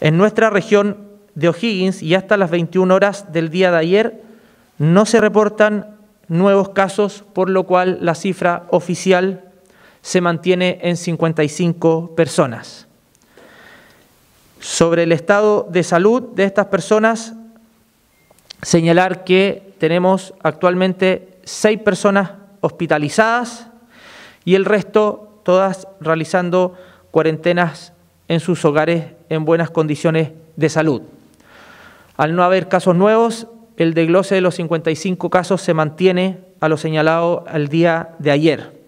En nuestra región de O'Higgins y hasta las 21 horas del día de ayer no se reportan nuevos casos, por lo cual la cifra oficial se mantiene en 55 personas. Sobre el estado de salud de estas personas, señalar que tenemos actualmente seis personas hospitalizadas y el resto todas realizando cuarentenas en sus hogares en buenas condiciones de salud. Al no haber casos nuevos, el desglose de los 55 casos se mantiene a lo señalado al día de ayer.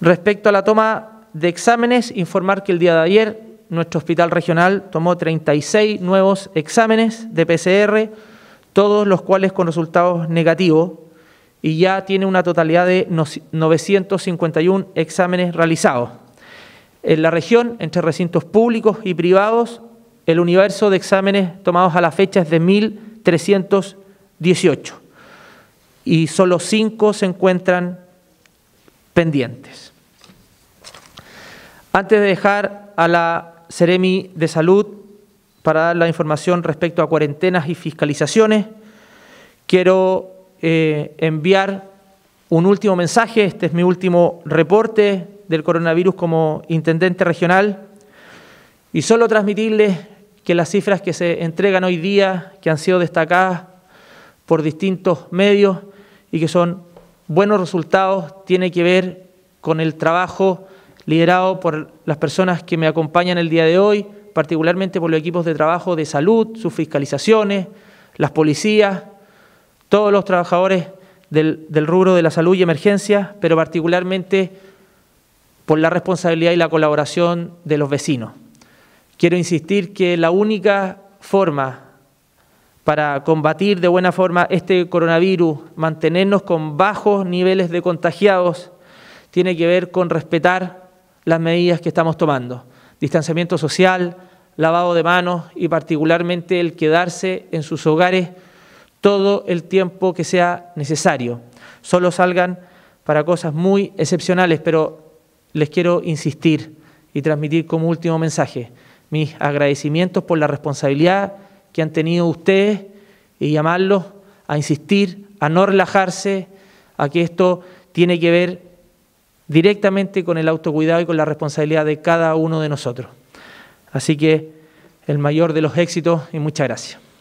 Respecto a la toma de exámenes, informar que el día de ayer nuestro hospital regional tomó 36 nuevos exámenes de PCR, todos los cuales con resultados negativos, y ya tiene una totalidad de 951 exámenes realizados en la región, entre recintos públicos y privados, el universo de exámenes tomados a la fecha es de 1.318 y solo 5 se encuentran pendientes. Antes de dejar a la seremi de Salud para dar la información respecto a cuarentenas y fiscalizaciones, quiero eh, enviar un último mensaje, este es mi último reporte del coronavirus como intendente regional y solo transmitirles que las cifras que se entregan hoy día, que han sido destacadas por distintos medios y que son buenos resultados, tiene que ver con el trabajo liderado por las personas que me acompañan el día de hoy, particularmente por los equipos de trabajo de salud, sus fiscalizaciones, las policías, todos los trabajadores del, del rubro de la salud y emergencias, pero particularmente por la responsabilidad y la colaboración de los vecinos. Quiero insistir que la única forma para combatir de buena forma este coronavirus, mantenernos con bajos niveles de contagiados, tiene que ver con respetar las medidas que estamos tomando. Distanciamiento social, lavado de manos y particularmente el quedarse en sus hogares todo el tiempo que sea necesario. Solo salgan para cosas muy excepcionales, pero les quiero insistir y transmitir como último mensaje mis agradecimientos por la responsabilidad que han tenido ustedes y llamarlos a insistir, a no relajarse, a que esto tiene que ver directamente con el autocuidado y con la responsabilidad de cada uno de nosotros. Así que el mayor de los éxitos y muchas gracias.